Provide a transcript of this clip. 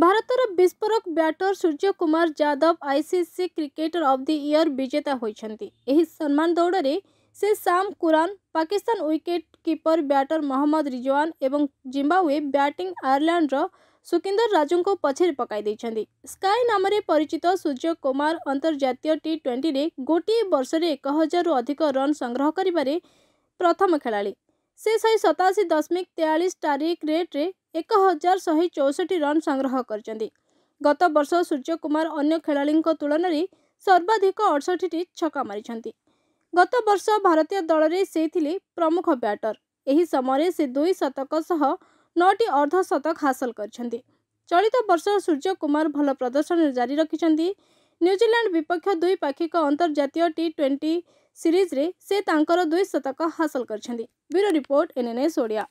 ଭାରତର ବିସ୍ଫୋରକ batter Suryakumar Yadav ICC cricketer of the year ବିଜେତା ହୋଇଛନ୍ତି ଏହି ସମ୍ମାନ ଦୌଡ଼ରେ ସେ Sam Curran Pakistan wicket keeper batter Mohammad Rizwan ଏବଂ ଜିମ୍ବାୱେ ବ୍ୟାଟିଂ ଆୟର୍ଲାଣ୍ଡର ସୁକିନ୍ଦର ରାଜୁଙ୍କୁ ପଛରେ ପକାଇ ଦେଇଛନ୍ତି ସ୍କାଇ ନାମରେ ପରିଚିତ ସୂର୍ଯ୍ୟକୁମାର ଅନ୍ତର୍ଜାତୀୟ ଟି ଟ୍ୱେଣ୍ଟିରେ ଗୋଟିଏ ବର୍ଷରେ ଏକ ହଜାରରୁ ଅଧିକ ରନ୍ ସଂଗ୍ରହ କରିବାରେ ପ୍ରଥମ ଖେଳାଳି ସେ ଶହେ ସତାଅଶୀ ଦଶମିକ ତେୟାଳିଶ ଟାରିକ୍ ରେଟ୍ରେ एक हजार शै चौसठी रन संग्रह गरिबवर्ष सूर्य कुमार अन्य खेलाडीको तुलनार सर्वाधिक अठसट्ठी छ मिसन गत वर्ष भारतीय दल र से प्रमुख ब्याटर यही समय दुई शतक सह न अर्ध शतक हासल गरि चलित वर्ष सूर्य कुमार भल प्रदर्शन जारी रिन्युज विपक्ष द्विपािक अन्तर्जातीय टी ट्वेन्टी सिरिज्रेसी तर दुई शतक हासिल हासल गरिरो रिपोर्ट एस ओडिया